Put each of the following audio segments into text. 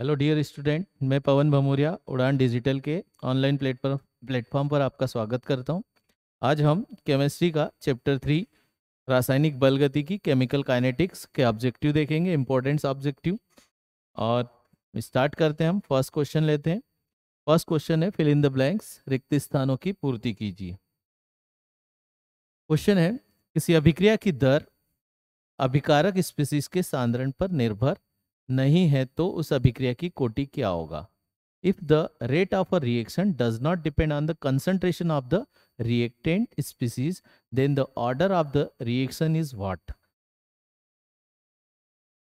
Hello dear student मैं पवन भमोरिया उड़ान digital के ऑनलाइन प्लेटफॉर्म प्लेटफॉर्म पर आपका स्वागत करता हूं आज हम केमिस्ट्री का चैप्टर थ्री रासायनिक बल गति की केमिकल काइनेटिक्स के ऑब्जेक्टिव देखेंगे इम्पोर्टेंट्स ऑब्जेक्टिव और स्टार्ट करते हैं हम फर्स्ट क्वेश्चन लेते हैं फर्स्ट क्वेश्चन है फिल इन द ब्लैंक्स रिक्त स्थानों की पूर्ति कीजिए क्वेश्चन है किसी अभिक्रिया की दर अभिकारक स्पीसीज के सांद्रण पर निर्भर नहीं है तो उस अभिक्रिया की कोटि क्या होगा if the rate of a reaction does not depend on the concentration of the reactant species then the order of the reaction is what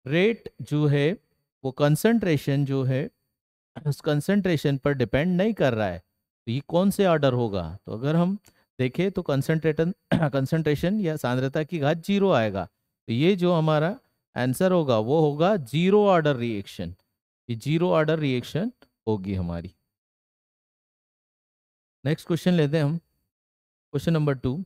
rate जो है वो कंसंट्रेशन जो है उस कंसंट्रेशन पर डिपेंड नहीं कर रहा है तो ये कौन से ऑर्डर होगा तो अगर हम देखें तो कंसंट्रेटन कंसंट्रेशन या सांद्रता की घात जीरो आएगा तो ये जो हमारा आंसर होगा वो होगा जीरो ऑर्डर रिएक्शन ये जीरो ऑर्डर रिएक्शन होगी हमारी नेक्स्ट क्वेश्चन लेते हैं हम क्वेश्चन नंबर टू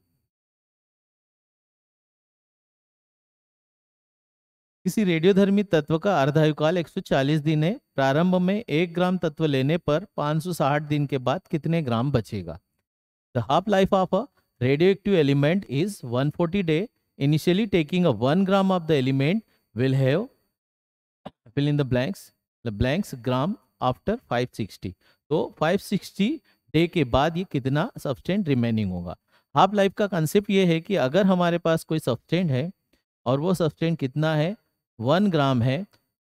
किसी रेडियोधर्मी तत्व का अर्धायुकाल 140 दिन है प्रारंभ में एक ग्राम तत्व लेने पर 560 दिन के बाद कितने ग्राम बचेगा the half life of a radio element is one 140 day initially taking a one gram of the element will have fill in the blanks the blanks gram after 560 तो 560 डे के बाद ये कितना सब्सटेंट रिमेनिंग होगा half life का concept ये है कि अगर हमारे पास कोई सब्सटेंट है और वो सब्सटेंट कितना है वन ग्राम है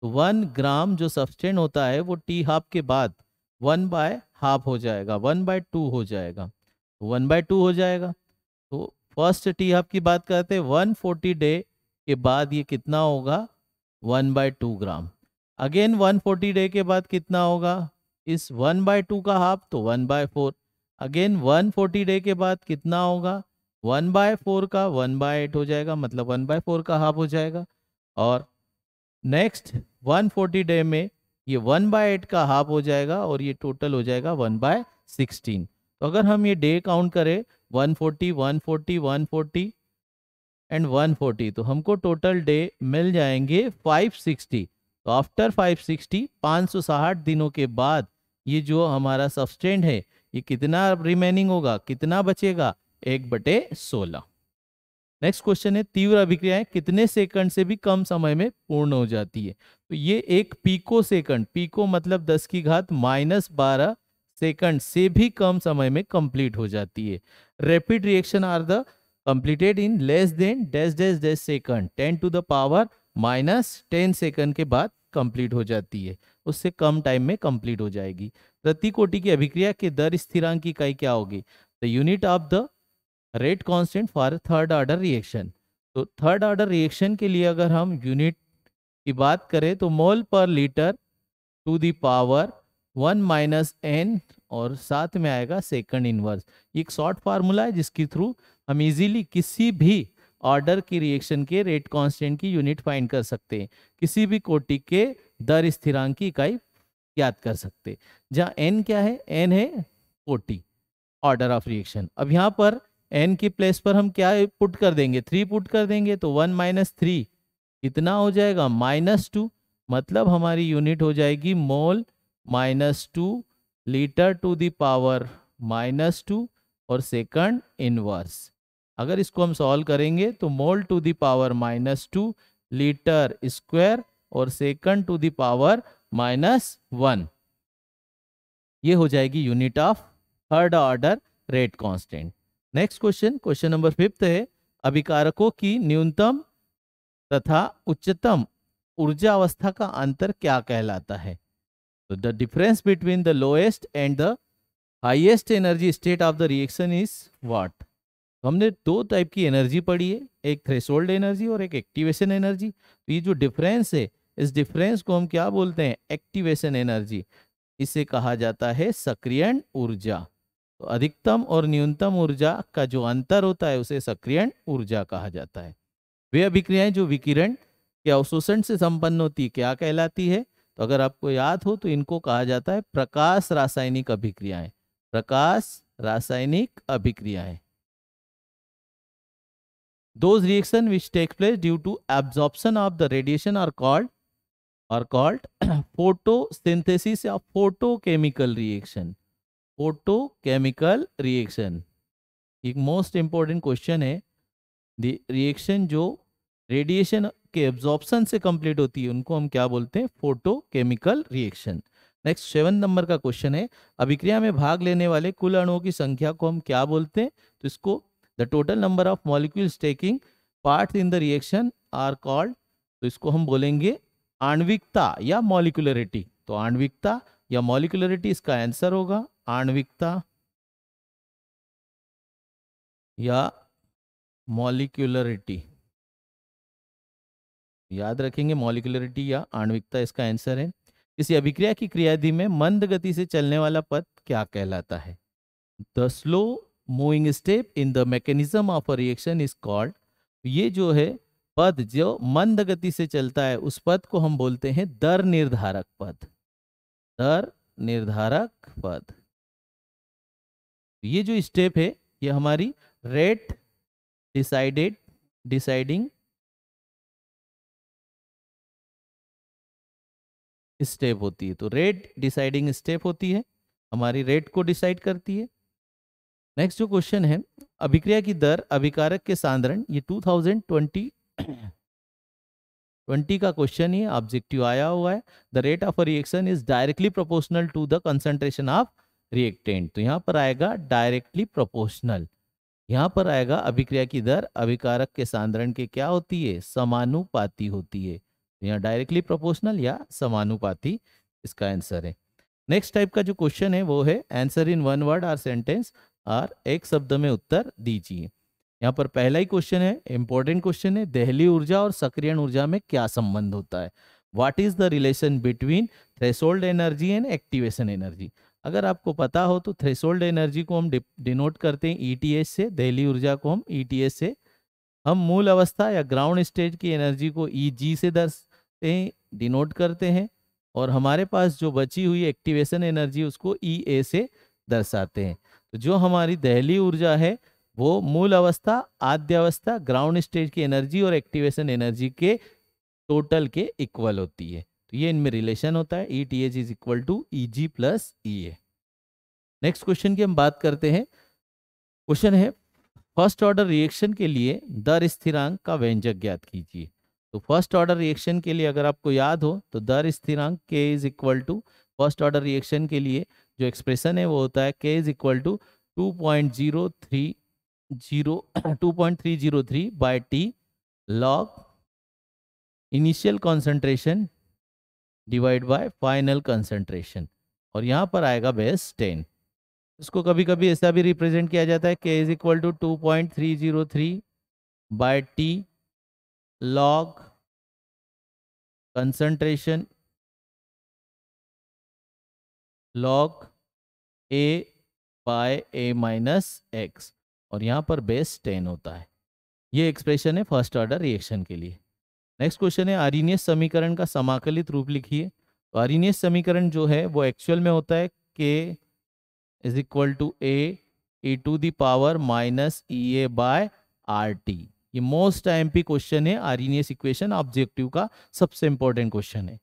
तो वन ग्राम जो सब्सटेंट होता है वो टी हाफ के बाद वन बाय हाफ हो जाएगा वन बाय टू हो जाएगा वन बाय टू हो जाएगा तो फर्स्ट टी हाफ की बात करते हैं वन फोर्टी डे के बाद ये कितना होगा one by two gram again one forty day के बाद कितना होगा इस वन बाय टू का हाफ तो one by four again one forty day के बाद कितना होगा वन बाय फोर का वन बाय एट हो जाएगा मतलब वन बाय फोर का हाफ हो जाएगा और नेक्स्ट वन फोर्टी डे में ये वन बाय एट का हाफ हो जाएगा और ये टोटल हो जाएगा वन बाय सिक्सटीन तो अगर हम ये डे काउंट करें one forty one forty one forty and 140 तो हमको टोटल डे मिल जाएंगे 560 तो आफ्टर 560 560 दिनों के बाद ये जो हमारा सब्सटेंट है ये कितना रिमेनिंग होगा कितना बचेगा एक बटे सोलह नेक्स्ट क्वेश्चन है तीव्र अभिक्रियाएं कितने सेकंड से भी कम समय में पूर्ण हो जाती है तो ये एक पीको सेकंड पीको मतलब 10 की घात माइनस बारह सेकंड से भी कम समय में कंप्लीट हो जाती है rapid reaction are the completed in less than डेस डेस डेस second ten to the power minus ten second के बाद कंप्लीट हो जाती है उससे कम टाइम में कंप्लीट हो जाएगी प्रति कोटि की अभिक्रिया के दर स्थिरांक की इकाई क्या होगी the unit of the rate constant for third order reaction तो थर्ड ऑर्डर रिएक्शन के लिए अगर हम यूनिट की बात करें तो mole per litre to the power one minus N और साथ में आएगा सेकंड इनवर्स एक शॉर्ट फार्मूला है जिसके थ्रू हम इजीली किसी भी ऑर्डर की रिएक्शन के रेट कांस्टेंट की यूनिट फाइंड कर सकते हैं किसी भी कोटि के दर स्थिरांक की इकाई याद कर सकते जहाँ एन क्या है एन है कोटि ऑर्डर ऑफ रिएक्शन अब यहाँ पर एन की प्लेस पर हम क्या पुट कर देंगे थ्री पुट कर देंगे तो वन माइनस थ्री कितना हो जाएगा माइनस टू मतलब हमारी यूनिट हो जाएगी mole minus two litre to power minus two और सेकंड इनवर्स अगर इसको हम सॉल्व करेंगे तो mole to the power minus two litre square और second to the power minus one ये हो जाएगी unit of third order rate constant next question question number fifth है अभिकारकों की न्यूनतम तथा उच्चतम ऊर्जा अवस्था का अंतर क्या कहलाता है तो the difference between the lowest and the highest energy state of the reaction is what तो हमने दो टाइप की एनर्जी पढ़ी है एक थ्रेशोल्ड एनर्जी और एक एक्टिवेशन एनर्जी तो ये जो डिफरेंस है इस डिफरेंस को हम क्या बोलते हैं एक्टिवेशन एनर्जी इसे कहा जाता है सक्रियण ऊर्जा तो अधिकतम और न्यूनतम ऊर्जा का जो अंतर होता है उसे सक्रियण ऊर्जा कहा जाता है वे अभिक्रियाएं जो विकिरण के अवशोषण से संपन्न होती क्या कहलाती है तो अगर आपको याद हो तो इनको कहा जाता है प्रकाश रासायनिक अभिक्रियाएं प्रकाश रासायनिक अभिक्रियाएं those reaction which take place due to absorption of the radiation are called are called photosynthesis or photochemical reaction photochemical reaction ek most important question hai the reaction jo radiation ke absorption se complete hoti hai unko hum kya bolte hain photochemical reaction next seven number का question है अभिक्रिया में भाग लेने वाले कुल अणुओं की संख्या को हम क्या बोलते हैं तो इसको the total number of molecules taking part in the reaction are called तो इसको हम बोलेंगे आणविकता या मॉलिकुलरिटी तो आणविकता या मॉलिकुलरिटी इसका आंसर होगा आणविकता या मॉलिक्यूलरिटी याद रखेंगे मॉलिकुलरिटी या आणविकता इसका आंसर है इस अभिक्रिया की क्रियाधि में मंद गति से चलने वाला पद क्या कहलाता है the slow moving step in the mechanism of a reaction is called ये जो है पद जो मंद गति से चलता है उस पद को हम बोलते हैं दर निर्धारक पद दर निर्धारक पद ये जो स्टेप है ये हमारी रेट डिसाइडेड डिसाइडिंग स्टेप होती है तो रेट डिसाइडिंग स्टेप होती है हमारी रेट को डिसाइड करती है नेक्स्ट जो क्वेश्चन है अभिक्रिया की दर अभिकारक के सांद्रण ये 2020 20 का क्वेश्चन ही ऑब्जेक्टिव आया हुआ है the rate of reaction is directly proportional to the concentration of reactant तो यहाँ पर आएगा डायरेक्टली प्रोपोर्शनल यहाँ पर आएगा अभिक्रिया की दर अभिकारक के सांद्रण के क्या होती है समानुपाती होती है तो यहाँ डायरेक्टली प्रोपोर्शनल या समानुपाती इसका आंसर है नेक्स्ट टाइप का जो क्वेश्चन है वो है answer in one word or sentence or एक शब्द में उत्तर दीजिए यहाँ पर पहला ही क्वेश्चन है इंपॉर्टेंट क्वेश्चन है दहली ऊर्जा और सक्रियण ऊर्जा में क्या संबंध होता है what is the relation between threshold energy and activation energy अगर आपको पता हो तो थ्रेसोल्ड एनर्जी को हम डिनोट करते हैं एस e से दहली ऊर्जा को हम एस e से हम मूल अवस्था या ग्राउंड स्टेट की एनर्जी को जी e से दर्शते हैं डिनोट करते हैं और हमारे पास जो बची हुई एक्टिवेशन एनर्जी उसको ई ए से दर्शाते हैं तो जो हमारी दहली ऊर्जा है वो मूल अवस्था आद्य अवस्था ग्राउंड स्टेज की एनर्जी और एक्टिवेशन एनर्जी के टोटल के इक्वल होती है तो ये इनमें रिलेशन होता है E T H is equal to E G plus E A next question की हम बात करते हैं क्वेश्चन है फर्स्ट ऑर्डर रिएक्शन के लिए दर स्थिरांक का व्यंजक ज्ञात कीजिए तो फर्स्ट ऑर्डर रिएक्शन के लिए अगर आपको याद हो तो दर स्थिरांक K is equal to first order reaction के लिए जो एक्सप्रेशन है वो होता है K is equal to two point zero three zero two point three zero three by T log initial concentration divide by final concentration और यहाँ पर आएगा बेस टेन इसको कभी कभी ऐसा भी रिप्रेजेंट किया जाता है K is equal to two point three zero three by T log concentration log a by A minus X और यहाँ पर बेस टेन होता है ये एक्सप्रेशन है फर्स्ट ऑर्डर रिएक्शन के लिए नेक्स्ट क्वेश्चन है आरिनियस समीकरण का समाकलित रूप लिखिए तो आरिनियस समीकरण जो है वो एक्चुअल में होता है K is equal to A E to the power minus E A by R T ये मोस्ट एम पी क्वेश्चन है आरिनियस इक्वेशन ऑब्जेक्टिव का सबसे इंपॉर्टेंट क्वेश्चन है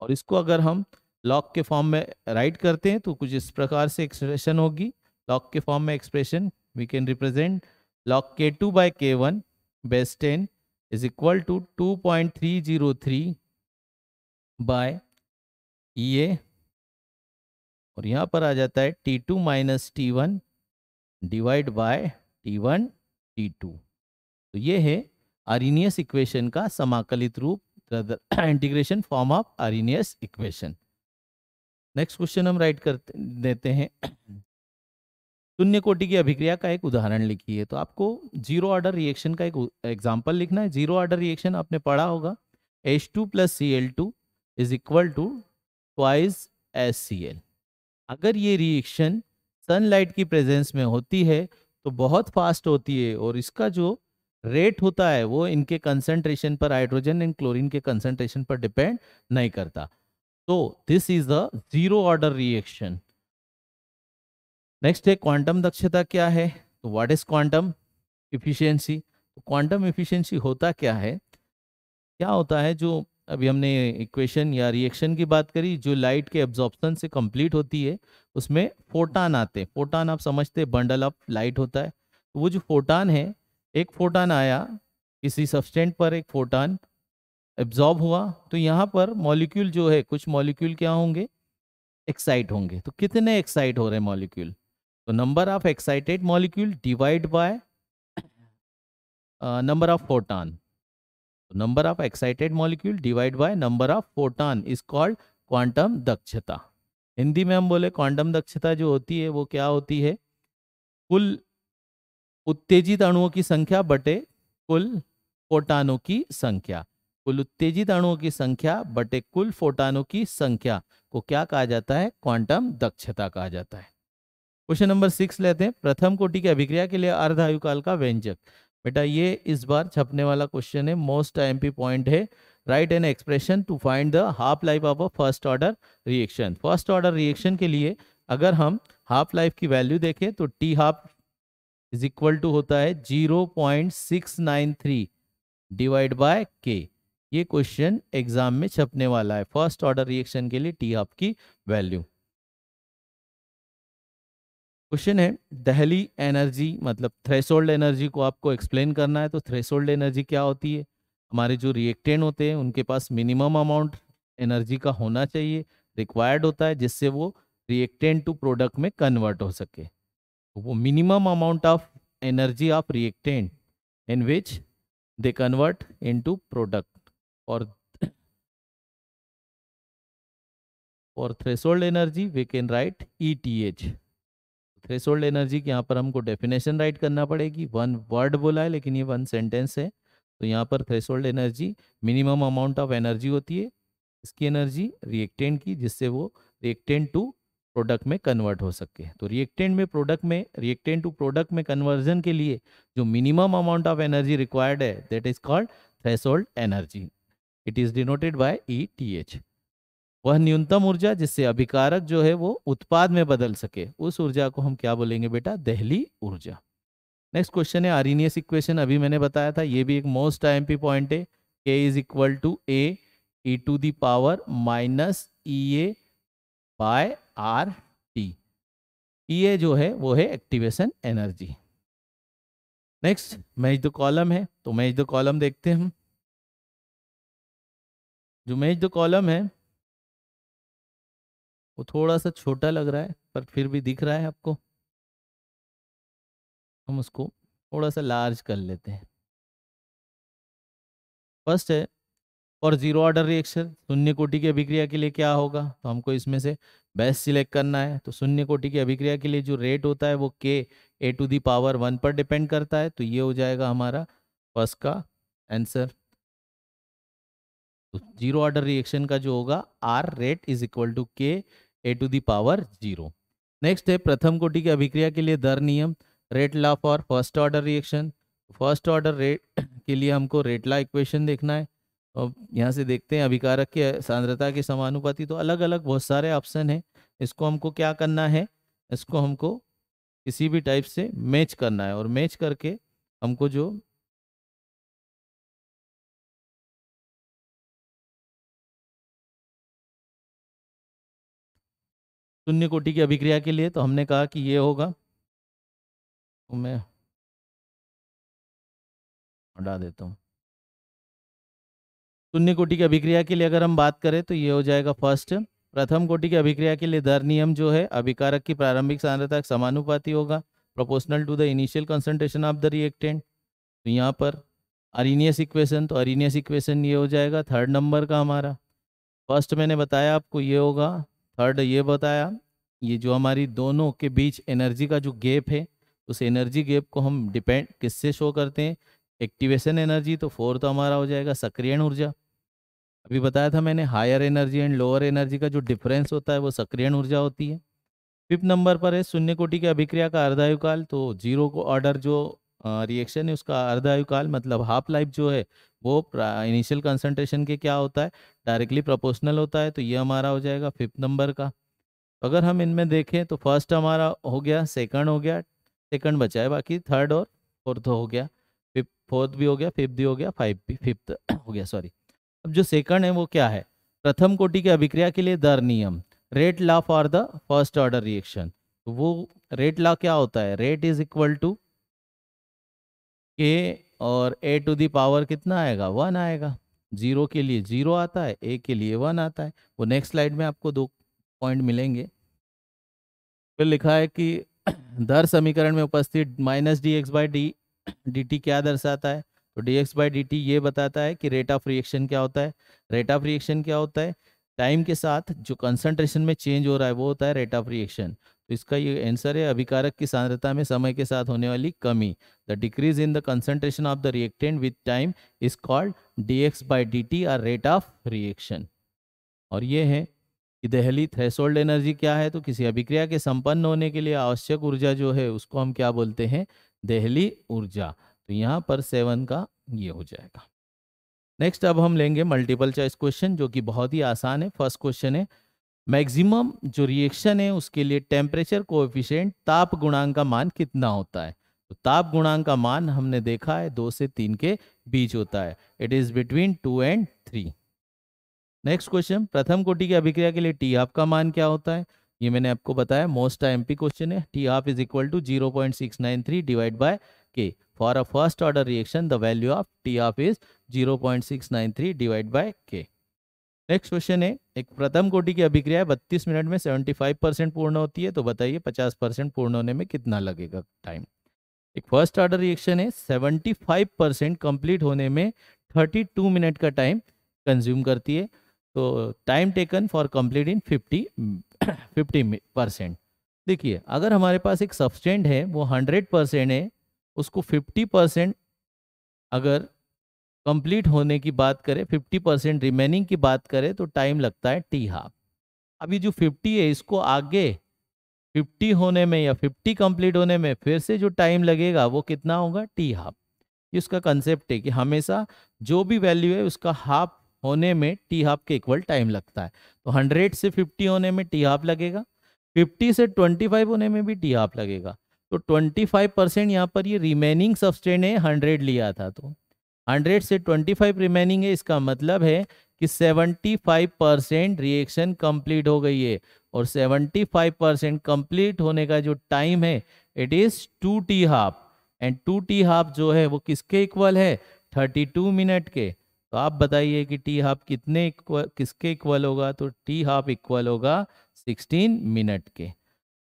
और इसको अगर हम लॉक के फॉर्म में राइट करते हैं तो कुछ इस प्रकार से एक्सप्रेशन होगी लॉक के फॉर्म में expression we can represent log K two by K one base ten is equal to two point three zero three by ये और यहाँ पर आ जाता है T two minus T one divide by T one T two तो ये है आरिनियस इक्वेशन का समाकलित रूप integration form of Arrhenius equation next question हम राइट करते देते हैं शून्य कोटि की अभिक्रिया का एक उदाहरण लिखिए तो आपको जीरो ऑर्डर रिएक्शन का एक एग्जाम्पल लिखना है जीरो ऑर्डर रिएक्शन आपने पढ़ा होगा H two plus C L two is equal to twice S C L अगर ये रिएक्शन सनलाइट की प्रेजेंस में होती है तो बहुत फास्ट होती है और इसका जो रेट होता है वो इनके कंसंट्रेशन पर हाइड्रोजन एंड क्लोरीन के कंसंट्रेशन पर डिपेंड नहीं करता So this is the zero order reaction. Next है क्वांटम दक्षता क्या है तो what is quantum efficiency quantum efficiency होता क्या है क्या होता है जो अभी हमने इक्वेशन या रिएक्शन की बात करी जो लाइट के एब्जॉर्बन से कंप्लीट होती है उसमें फोटान आते हैं फोटान आप समझते हैं बंडल ऑफ लाइट होता है तो वो जो फोटान है एक फोटान आया किसी सब्सटेंट पर एक फोटान एब्जॉर्ब हुआ तो यहाँ पर मॉलिक्यूल जो है कुछ मॉलिक्यूल क्या होंगे एक्साइट होंगे तो कितने एक्साइट हो रहे हैं मॉलिक्यूल तो number of excited molecule divide by number of photon number of excited molecule divide by number of photon is called quantum दक्षता हिंदी में हम बोले क्वांटम दक्षता जो होती है वो क्या होती है कुल उत्तेजित अणुओं की संख्या बटे कुल फोटानों की संख्या कुल उत्तेजित अणुओं की संख्या बटे कुल फोटानों की संख्या को क्या कहा जाता है क्वांटम दक्षता कहा जाता है क्वेश्चन नंबर सिक्स लेते हैं प्रथम कोटि की अभिक्रिया के लिए अर्ध आयुकाल का व्यंजक बेटा ये इस बार छपने वाला क्वेश्चन है मोस्ट आई पॉइंट है write an expression to find the half life of a first order reaction first order reaction के लिए अगर हम हाफ लाइफ की वैल्यू देखें तो T half is equal to होता है zero point six nine three divide by K ये क्वेश्चन एग्जाम में छपने वाला है फर्स्ट ऑर्डर रिएक्शन के लिए टी की वैल्यू क्वेश्चन है दहली एनर्जी मतलब थ्रेसोल्ड एनर्जी को आपको एक्सप्लेन करना है तो थ्रेसोल्ड एनर्जी क्या होती है हमारे जो रिएक्टेंट होते हैं उनके पास मिनिमम अमाउंट एनर्जी का होना चाहिए रिक्वायर्ड होता है जिससे वो रिएक्टेंट टू प्रोडक्ट में कन्वर्ट हो सके तो वो minimum amount of energy of reactant in which they convert into product for for threshold energy we can write ETH threshold energy की यहाँ पर हमको डेफिनेशन राइट करना पड़ेगी वन वर्ड बोला है लेकिन ये वन सेंटेंस है तो यहाँ पर threshold energy minimum amount of energy होती है इसकी एनर्जी रिएक्टेंट की जिससे वो रिएक्टेंट टू प्रोडक्ट में कन्वर्ट हो सके तो रिएक्टेंट में प्रोडक्ट में रिएक्टेंट टू प्रोडक्ट में कन्वर्जन के लिए जो minimum amount of energy required है that is called threshold energy it is denoted by E T H वह न्यूनतम ऊर्जा जिससे अभिकारक जो है वो उत्पाद में बदल सके उस ऊर्जा को हम क्या बोलेंगे बेटा दहली ऊर्जा नेक्स्ट क्वेश्चन है आरिनियस इक्वेशन अभी मैंने बताया था ये भी एक मोस्ट आई पॉइंट है K is equal to A E to the power minus E A by R T E A जो है वो है activation energy next match the column है तो मैच द कॉलम देखते हैं जो मेज दो कॉलम है वो थोड़ा सा छोटा लग रहा है पर फिर भी दिख रहा है आपको हम उसको थोड़ा सा लार्ज कर लेते हैं फर्स्ट है और जीरो ऑर्डर रिएक्शन शून्य कोटि की अभिक्रिया के लिए क्या होगा तो हमको इसमें से बेस्ट सिलेक्ट करना है तो शून्य कोटि की अभिक्रिया के लिए जो रेट होता है वो K A to the power one पर डिपेंड करता है तो ये हो जाएगा हमारा फर्स्ट का आंसर तो जीरो ऑर्डर रिएक्शन का जो होगा or rate is equal to K A to the power zero next है प्रथम कोटि की अभिक्रिया के लिए दर नियम rate law for first order reaction first order rate के लिए हमको रेट ला इक्वेशन देखना है और यहाँ से देखते हैं अभिकारक के सांद्रता के समानुपाति तो अलग अलग बहुत सारे ऑप्शन हैं इसको हमको क्या करना है इसको हमको किसी भी टाइप से मैच करना है और मैच करके हमको जो शून्य कोटि की अभिक्रिया के लिए तो हमने कहा कि ये होगा तो मैं हटा देता हूँ शून्य कोटि की अभिक्रिया के लिए अगर हम बात करें तो ये हो जाएगा फर्स्ट प्रथम कोटि की अभिक्रिया के लिए दर नियम जो है अभिकारक की प्रारंभिक सांद्रता समानुपाती होगा proportional to the initial concentration of the reactant तो यहाँ पर अरिनियस इक्वेशन तो अरिनियस इक्वेशन ये हो जाएगा थर्ड नंबर का हमारा फर्स्ट मैंने बताया आपको ये होगा थर्ड ये बताया ये जो हमारी दोनों के बीच एनर्जी का जो गैप है उस एनर्जी गैप को हम डिपेंड किससे शो करते हैं एक्टिवेशन एनर्जी तो फोर्थ तो हमारा हो जाएगा सक्रियण ऊर्जा अभी बताया था मैंने higher energy and lower energy का जो डिफरेंस होता है वो सक्रियण ऊर्जा होती है फिफ्थ नंबर पर है शून्य कोटि के अभिक्रिया का अर्धायुकाल तो जीरो को ऑर्डर जो रिएक्शन है उसका अर्धायुकाल मतलब हाफ लाइफ जो है वो इनिशियल कंसंट्रेशन के क्या होता है डायरेक्टली प्रोपोर्शनल होता है तो ये हमारा हो जाएगा फिफ्थ नंबर का अगर हम इनमें देखें तो फर्स्ट हमारा हो गया सेकंड हो गया सेकंड बचा है बाकी थर्ड और फोर्थ हो गया फिफ्थ फोर्थ भी हो गया फिफ्थ भी हो गया फाइव भी फिफ्थ हो गया सॉरी अब जो सेकंड है वो क्या है प्रथम कोटि की अभिक्रिया के लिए दर नियम rate law for the first order reaction वो रेट लॉ क्या होता है रेट इज इक्वल टू के और ए टू दी पावर कितना आएगा वन आएगा जीरो के लिए जीरो आता है ए के लिए वन आता है वो नेक्स्ट स्लाइड में आपको दो पॉइंट मिलेंगे फिर लिखा है कि दर समीकरण में उपस्थित minus D X by D D T क्या दर्शाता है तो D X by D T ये बताता है कि रेट ऑफ रिएक्शन क्या होता है रेट ऑफ रिएक्शन क्या होता है टाइम के साथ जो कंसंट्रेशन में चेंज हो रहा है वो होता है रेट ऑफ रिएक्शन तो इसका ये आंसर है अभिकारक की सांद्रता में समय के साथ होने वाली कमी the decrease in the concentration of the reactant with time is called D X by D T or rate of reaction और ये है कि दहली थ्रेसोल्ड एनर्जी क्या है तो किसी अभिक्रिया के संपन्न होने के लिए आवश्यक ऊर्जा जो है उसको हम क्या बोलते हैं दहली ऊर्जा तो यहाँ पर सेवन का ये हो जाएगा नेक्स्ट अब हम लेंगे मल्टीपल चॉइस क्वेश्चन जो कि बहुत ही आसान है फर्स्ट क्वेश्चन है मैक्सिमम जो रिएक्शन है उसके लिए टेम्परेचर कोएफिशिएंट ताप गुणांक का मान कितना होता है तो ताप गुणांक का मान हमने देखा है दो से तीन के बीच होता है it is between two and three next question प्रथम कोटि की अभिक्रिया के लिए टी आप का मान क्या होता है ये मैंने आपको बताया मोस्ट आई क्वेश्चन है टी आप is equal to zero point six nine three divide by K for a first order reaction the value of T आप is zero point six nine three divide by K next question है एक प्रथम कोटि की अभिक्रिया 32 minute में 75 percent पूर्ण होती है तो बताइए 50 परसेंट पूर्ण होने में कितना लगेगा टाइम एक फर्स्ट ऑर्डर रिएक्शन है 75 परसेंट कम्प्लीट होने में 32 मिनट का टाइम कंज्यूम करती है तो time taken for complete in 50 50 percent देखिए अगर हमारे पास एक सब्सटेंट है वो हंड्रेड परसेंट है उसको फिफ्टी परसेंट अगर कंप्लीट होने की बात करें फिफ्टी परसेंट रिमेनिंग की बात करें तो टाइम लगता है टी हाफ अभी जो फिफ्टी है इसको आगे फिफ्टी होने में या फिफ्टी कंप्लीट होने में फिर से जो टाइम लगेगा वो कितना होगा टी हाफ ये उसका कंसेप्ट है कि हमेशा जो भी वैल्यू है उसका हाफ होने में टी हाफ के इक्वल टाइम लगता है तो हंड्रेड से फिफ्टी होने में टी हाफ लगेगा फिफ्टी से ट्वेंटी फाइव होने में भी टी हाफ लगेगा तो ट्वेंटी फाइव परसेंट यहाँ पर ये रिमेनिंग सब्सटेंट है हंड्रेड लिया था तो हंड्रेड से ट्वेंटी फाइव रिमेनिंग है इसका मतलब है कि seventy five percent reaction complete हो गई है और सेवेंटी फाइव परसेंट कंप्लीट होने का जो टाइम है it is two T half and two T half जो है वो किसके इक्वल है थर्टी टू मिनट के तो आप बताइए कि टी हाफ कितने किसके इक्वल होगा तो टी हाफ इक्वल होगा सिक्सटीन मिनट के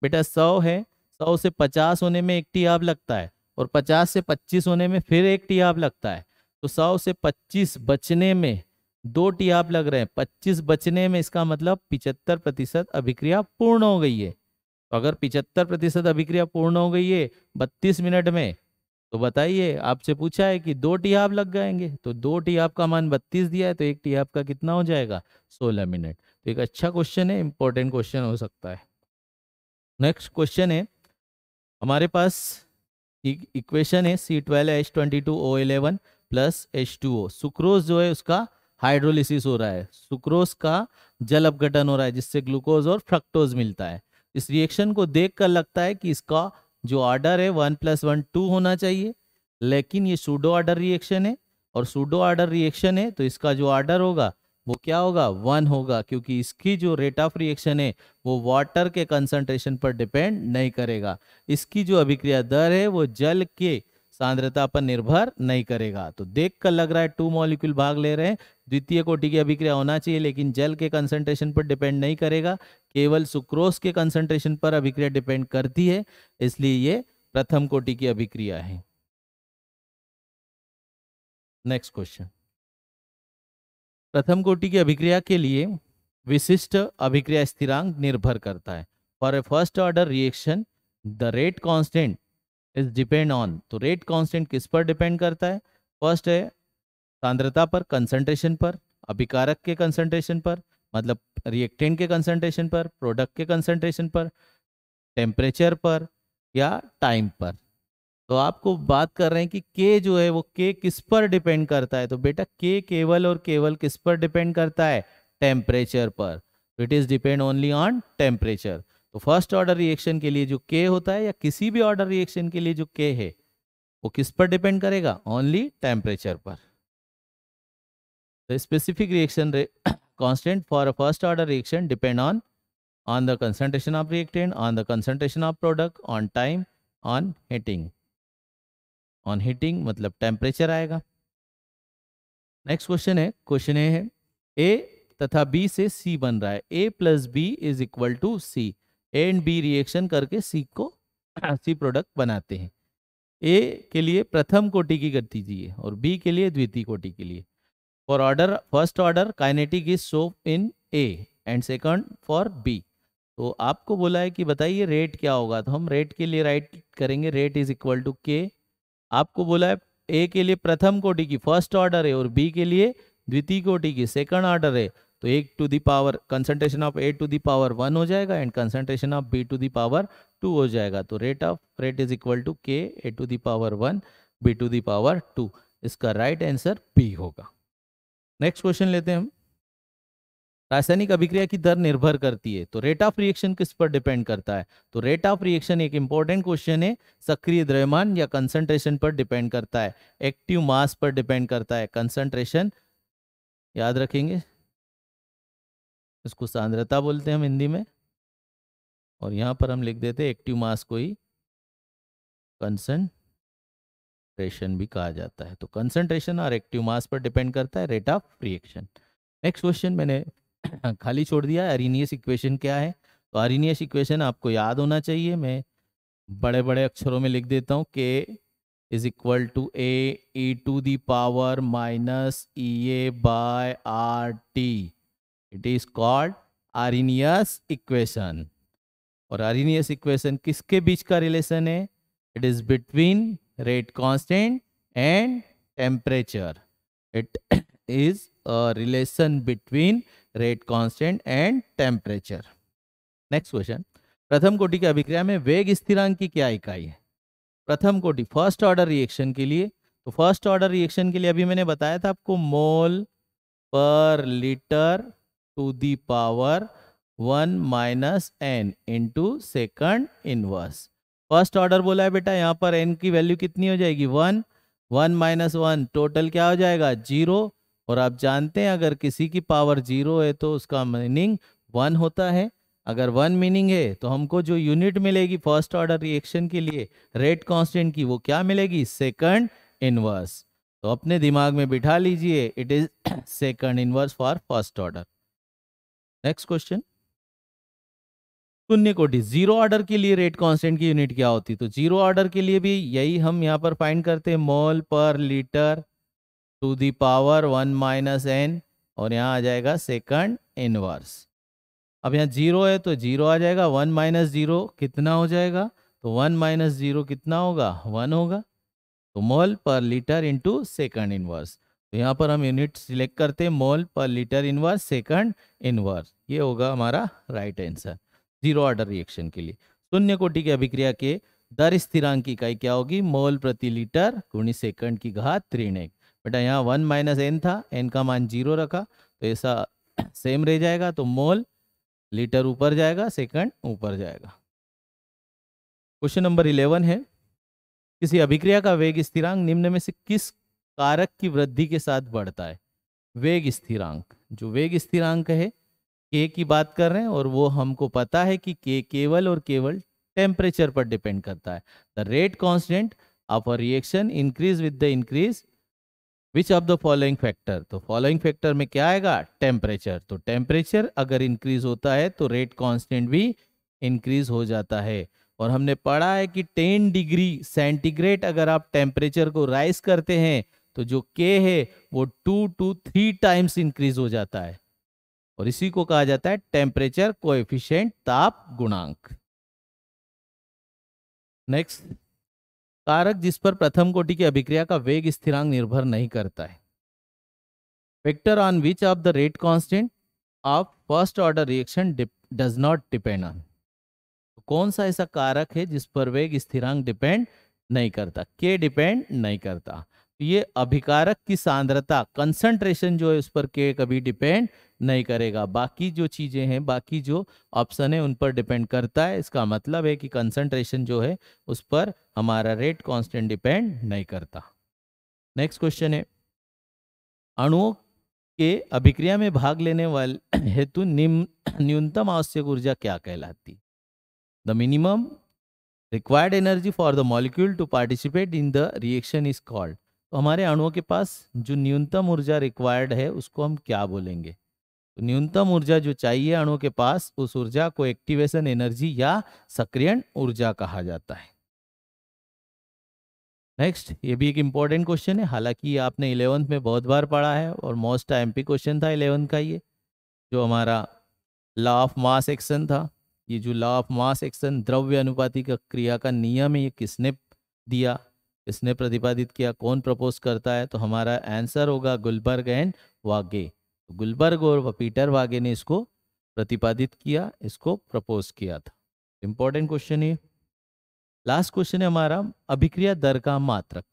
बेटा सौ है सौ से पचास होने में एक टी हाफ लगता है और पचास से पच्चीस होने में फिर एक टी हाफ लगता है तो सौ से पच्चीस बचने में दो टी आप लग रहे हैं पच्चीस बचने में इसका मतलब पिचहत्तर प्रतिशत अभिक्रिया पूर्ण हो गई है तो अगर पिचहत्तर प्रतिशत अभिक्रिया पूर्ण हो गई है बत्तीस मिनट में तो बताइए आपसे पूछा है कि दो टी आप लग जाएंगे तो दो टी आप का मान बत्तीस दिया है तो एक टी आप का कितना हो जाएगा सोलह मिनट तो एक अच्छा क्वेश्चन है इंपॉर्टेंट क्वेश्चन हो सकता है नेक्स्ट क्वेश्चन है हमारे पास इक्वेशन है C twelve H twenty two O eleven plus H two O sucrose जो है उसका हाइड्रोलिसिस हो रहा है सुक्रोज का जल अपघटन हो रहा है जिससे ग्लूकोज और फ्रक्टोज मिलता है इस रिएक्शन को देख कर लगता है कि इसका जो ऑर्डर है वन प्लस वन टू होना चाहिए लेकिन ये सूडो ऑर्डर रिएक्शन है और सूडो ऑर्डर रिएक्शन है तो इसका जो ऑर्डर होगा वो क्या होगा वन होगा क्योंकि इसकी जो रेट ऑफ रिएक्शन है वो वाटर के कंसंट्रेशन पर डिपेंड नहीं करेगा इसकी जो अभिक्रिया दर है वो जल के सांद्रता पर निर्भर नहीं करेगा तो देख कर लग रहा है टू मॉलिक्यूल भाग ले रहे हैं द्वितीय कोटि की अभिक्रिया होना चाहिए लेकिन जल के कंसंट्रेशन पर डिपेंड नहीं करेगा केवल सुक्रोस के कंसंट्रेशन पर अभिक्रिया डिपेंड करती है इसलिए ये प्रथम कोटि की अभिक्रिया है नेक्स्ट क्वेश्चन प्रथम कोटि की अभिक्रिया के लिए विशिष्ट अभिक्रिया स्थिरांक निर्भर करता है for a first order reaction the rate constant is depend on तो रेट कांस्टेंट किस पर डिपेंड करता है फर्स्ट है सांद्रता पर कंसंट्रेशन पर अभिकारक के कंसंट्रेशन पर मतलब रिएक्टेंट के कंसंट्रेशन पर प्रोडक्ट के कंसंट्रेशन पर टेम्परेचर पर या टाइम पर तो आपको बात कर रहे हैं कि के जो है वो के किस पर डिपेंड करता है तो बेटा के केवल और केवल किस पर डिपेंड करता है टेम्परेचर पर it is depend only on temperature तो फर्स्ट ऑर्डर रिएक्शन के लिए जो के होता है या किसी भी ऑर्डर रिएक्शन के लिए जो के है वो किस पर डिपेंड करेगा ओनली टेम्परेचर पर specific reaction constant for a first order reaction depend on on the concentration of reactant on the concentration of product on time on heating on heating मतलब टेम्परेचर आएगा next question है question A है A तथा B से C बन रहा है A plus B is equal to C and B reaction करके सी को सी प्रोडक्ट बनाते हैं ए के लिए प्रथम कोटि की गति दीजिए और बी के लिए द्वितीय कोटि के लिए for order first order kinetic is so in A and second for B तो आपको बोला है कि बताइए रेट क्या होगा तो हम रेट के लिए राइट करेंगे रेट इज इक्वल टू के आपको बोला है ए के लिए प्रथम कोटि की फर्स्ट ऑर्डर है और बी के लिए द्वितीय कोटि की सेकंड ऑर्डर है तो एक to the power concentration of A to the power one हो जाएगा and concentration of B to the power two हो जाएगा तो rate of rate is equal to K A to the power one B to the power two इसका right answer B होगा next question लेते हैं हम रासायनिक अभिक्रिया की दर निर्भर करती है तो रेट ऑफ रिएक्शन किस पर डिपेंड करता है तो रेट ऑफ रिएक्शन एक इंपॉर्टेंट क्वेश्चन है सक्रिय द्रव्यमान या कंसंट्रेशन पर डिपेंड करता है एक्टिव मास पर डिपेंड करता है कंसंट्रेशन याद रखेंगे इसको सांद्रता बोलते हैं हम हिंदी में और यहाँ पर हम लिख देते एक्टिव मास को ही कंसनट्रेशन भी कहा जाता है तो कंसनट्रेशन और एक्टिव मास पर डिपेंड करता है rate of reaction next question मैंने खाली छोड़ दिया अरिनियस इक्वेशन क्या है तो अरिनियस इक्वेशन आपको याद होना चाहिए मैं बड़े बड़े अक्षरों में लिख देता हूँ K is equal to A E to power minus E A by R T it is called Arrhenius equation और आरिनियस इक्वेशन किसके बीच का रिलेशन है it is between rate constant and temperature it is relation between rate constant and temperature next question प्रथम कोटि की अभिक्रिया में वेग स्थिरांक की क्या इकाई है प्रथम कोटि फर्स्ट ऑर्डर रिएक्शन के लिए तो फर्स्ट ऑर्डर रिएक्शन के लिए अभी मैंने बताया था आपको mole per litre to the power one minus N into second inverse first order बोला है बेटा यहाँ पर एन की वैल्यू कितनी हो जाएगी one one minus one total क्या हो जाएगा जीरो और आप जानते हैं अगर किसी की पावर जीरो है तो उसका मीनिंग वन होता है अगर वन मीनिंग है तो हमको जो यूनिट मिलेगी फर्स्ट ऑर्डर रिएक्शन के लिए रेट कांस्टेंट की वो क्या मिलेगी सेकंड इनवर्स तो अपने दिमाग में बिठा लीजिए it is second inverse for first order next question शून्य कोटि जीरो ऑर्डर के लिए रेट कांस्टेंट की यूनिट क्या होती तो जीरो ऑर्डर के लिए भी यही हम यहाँ पर फाइंड करते हैं mole per litre to the power one minus N और यहाँ आ जाएगा सेकंड इनवर्स अब यहाँ जीरो है तो जीरो आ जाएगा वन माइनस जीरो कितना हो जाएगा तो वन माइनस जीरो कितना होगा वन होगा तो mole per litre into second inverse तो यहाँ पर हम यूनिट सिलेक्ट करते हैं mole per litre inverse second inverse ये होगा हमारा right answer zero order reaction के लिए शून्य कोटि की अभिक्रिया के दर स्थिरांक की इकाई क्या होगी मोल प्रति लीटर गुणी सेकंड की घात एक बेटा यहाँ वन माइनस एन था एन का मान जीरो रखा तो ऐसा सेम रह जाएगा तो मोल लीटर ऊपर जाएगा सेकंड ऊपर जाएगा क्वेश्चन नंबर इलेवन है किसी अभिक्रिया का वेग स्थिरांक निम्न में से किस कारक की वृद्धि के साथ बढ़ता है वेग स्थिरांक जो वेग स्थिरांक है के की बात कर रहे हैं और वो हमको पता है कि के केवल और केवल टेम्परेचर पर डिपेंड करता है the rate constant of a reaction increase with the increase which of the following factor तो फॉलोइंग फैक्टर में क्या आएगा टेम्परेचर तो टेम्परेचर अगर इंक्रीज होता है तो रेट कॉन्स्टेंट भी इंक्रीज हो जाता है और हमने पढ़ा है कि 10 डिग्री सेंटीग्रेड अगर आप टेम्परेचर को राइज करते हैं तो जो के है वो two to three times increase हो जाता है और इसी को कहा जाता है टेम्परेचर कोएफिशिएंट ताप गुणांक नेक्स्ट कारक जिस पर प्रथम कोटि की अभिक्रिया का वेग स्थिरांक निर्भर नहीं करता है factor on which of the rate constant of first order reaction does not depend on कौन सा ऐसा कारक है जिस पर वेग स्थिरांक डिपेंड नहीं करता के डिपेंड नहीं करता ये अभिकारक की सांद्रता कंसंट्रेशन जो है उस पर के कभी डिपेंड नहीं करेगा बाकी जो चीज़ें हैं बाकी जो ऑप्शन है उन पर डिपेंड करता है इसका मतलब है कि कंसंट्रेशन जो है उस पर हमारा रेट कांस्टेंट डिपेंड नहीं करता नेक्स्ट क्वेश्चन है अणुओं के अभिक्रिया में भाग लेने वाले हेतु निम्न न्यूनतम आवश्यक ऊर्जा क्या कहलाती the minimum required energy for the molecule to participate in the reaction is called तो हमारे अणुओं के पास जो न्यूनतम ऊर्जा रिक्वायर्ड है उसको हम क्या बोलेंगे तो न्यूनतम ऊर्जा जो चाहिए अणुओं के पास उस ऊर्जा को एक्टिवेशन एनर्जी या सक्रियण ऊर्जा कहा जाता है नेक्स्ट ये भी एक इम्पॉर्टेंट क्वेश्चन है हालांकि आपने इलेवंथ में बहुत बार पढ़ा है और मोस्ट आई क्वेश्चन था इलेवंथ का ये जो हमारा लॉ ऑफ मास एक्शन था ये जो लॉ ऑफ मास एक्शन द्रव्य अनुपाति का क्रिया का नियम है ये किसने दिया इसने प्रतिपादित किया कौन प्रपोज करता है तो हमारा आंसर होगा गुलबर्ग एंड वागे तो गुलबर्ग और पीटर वागे ने इसको प्रतिपादित किया इसको प्रपोज किया था इंपॉर्टेंट क्वेश्चन ये लास्ट क्वेश्चन है हमारा अभिक्रिया दर का मात्रक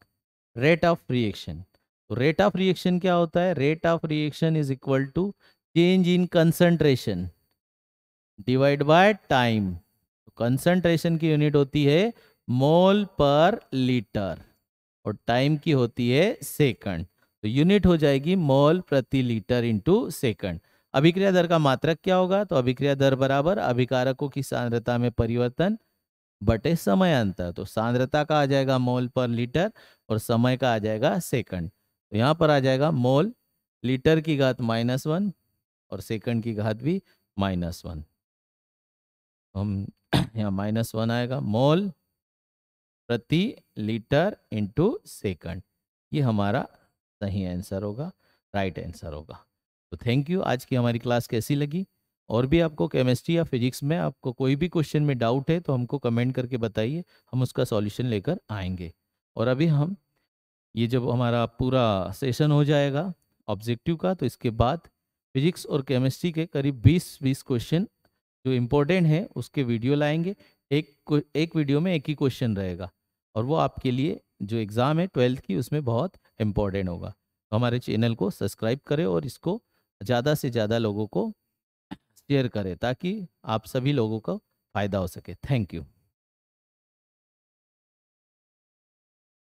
रेट ऑफ रिएक्शन तो रेट ऑफ रिएक्शन क्या होता है rate of reaction is equal to change in concentration divide by time concentration की यूनिट होती है मोल पर लीटर और टाइम की होती है सेकंड तो यूनिट हो जाएगी मोल प्रति लीटर इंटू सेकंड अभिक्रिया दर का मात्रक क्या होगा तो अभिक्रिया दर बराबर अभिकारकों की सांद्रता में परिवर्तन बटे समय अंतर तो सांद्रता का आ जाएगा मोल पर लीटर और समय का आ जाएगा सेकंड तो यहाँ पर आ जाएगा मोल लीटर की घात माइनस वन और सेकंड की घात भी माइनस वन हम यहाँ माइनस वन आएगा मोल प्रति लीटर इंटू सेकंड ये हमारा सही आंसर होगा राइट आंसर होगा तो थैंक यू आज की हमारी क्लास कैसी लगी और भी आपको केमिस्ट्री या फिजिक्स में आपको कोई भी क्वेश्चन में डाउट है तो हमको कमेंट करके बताइए हम उसका सॉल्यूशन लेकर आएंगे और अभी हम ये जब हमारा पूरा सेशन हो जाएगा ऑब्जेक्टिव का तो इसके बाद फिजिक्स और केमिस्ट्री के करीब 20-20 क्वेश्चन जो इम्पोर्टेंट हैं उसके वीडियो लाएंगे एक एक वीडियो में एक ही क्वेश्चन रहेगा और वो आपके लिए जो एग्ज़ाम है ट्वेल्थ की उसमें बहुत इम्पोर्टेंट होगा तो हमारे चैनल को सब्सक्राइब करें और इसको ज़्यादा से ज़्यादा लोगों को शेयर करें ताकि आप सभी लोगों को फ़ायदा हो सके थैंक यू